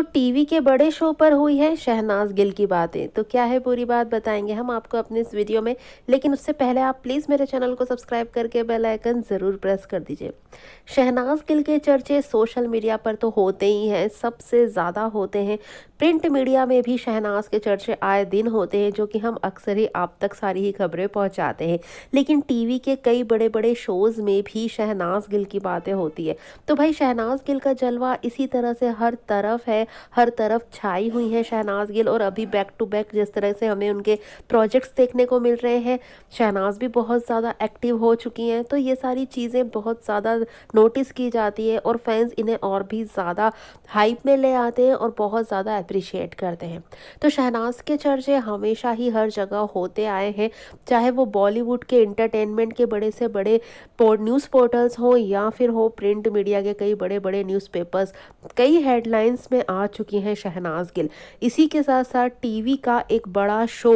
तो टीवी के बड़े शो पर हुई है शहनाज गिल की बातें तो क्या है पूरी बात बताएंगे हम आपको अपने इस वीडियो में लेकिन उससे पहले आप प्लीज़ मेरे चैनल को सब्सक्राइब करके बेल आइकन ज़रूर प्रेस कर दीजिए शहनाज गिल के चर्चे सोशल मीडिया पर तो होते ही हैं सबसे ज़्यादा होते हैं प्रिंट मीडिया में भी शहनाज के चर्चे आए दिन होते हैं जो कि हम अक्सर ही आप तक सारी ही खबरें पहुँचाते हैं लेकिन टीवी के कई बड़े बड़े शोज़ में भी शहनाज गिल की बातें होती है तो भाई शहनाज गिल का जलवा इसी तरह से हर तरफ है हर तरफ छाई हुई हैं शहनाज गिल और अभी बैक टू बैक जिस तरह से हमें उनके प्रोजेक्ट्स देखने को मिल रहे हैं शहनाज भी बहुत ज़्यादा एक्टिव हो चुकी हैं तो ये सारी चीज़ें बहुत ज़्यादा नोटिस की जाती है और फैंस इन्हें और भी ज़्यादा हाइप में ले आते हैं और बहुत ज़्यादा अप्रिशिएट करते हैं तो शहनाज के चर्चे हमेशा ही हर जगह होते आए हैं चाहे वो बॉलीवुड के इंटरटेनमेंट के बड़े से बड़े न्यूज़ पोर्टल्स हों या फिर हो प्रिंट मीडिया के कई बड़े बड़े न्यूज़पेपर्स कई हेडलाइंस में आ आ चुकी हैं शहनाज गिल इसी के साथ साथ टीवी का एक बड़ा शो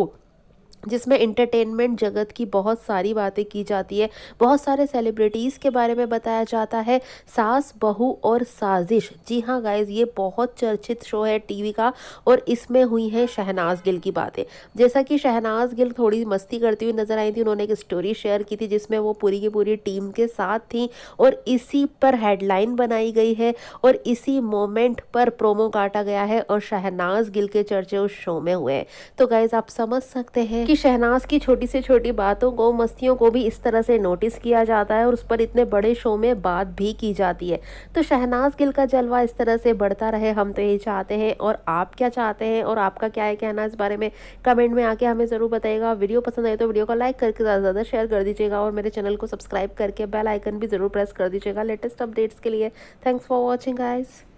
जिसमें इंटरटेनमेंट जगत की बहुत सारी बातें की जाती है बहुत सारे सेलिब्रिटीज़ के बारे में बताया जाता है सास बहू और साजिश जी हाँ गाइज ये बहुत चर्चित शो है टीवी का और इसमें हुई हैं शहनाज गिल की बातें जैसा कि शहनाज गिल थोड़ी मस्ती करती हुई नज़र आई थी उन्होंने एक स्टोरी शेयर की थी जिसमें वो पूरी की पूरी टीम के साथ थी और इसी पर हेडलाइन बनाई गई है और इसी मोमेंट पर प्रोमो काटा गया है और शहनाज गिल के चर्चे उस शो में हुए हैं तो गाइज आप समझ सकते हैं कि कि शहनाज की छोटी से छोटी बातों को मस्तियों को भी इस तरह से नोटिस किया जाता है और उस पर इतने बड़े शो में बात भी की जाती है तो शहनाज गिल का जलवा इस तरह से बढ़ता रहे हम तो यही चाहते हैं और आप क्या चाहते हैं और आपका क्या है कहना इस बारे में कमेंट में आके हमें ज़रूर बताइएगा वीडियो पसंद आए तो वीडियो को लाइक करके ज़्यादा से ज़्यादा शेयर कर दीजिएगा और मेरे चैनल को सब्सक्राइब करके बेल आइकन भी ज़रूर प्रेस कर दीजिएगा लेटेस्ट अपडेट्स के लिए थैंक्स फॉर वॉचिंग आइज़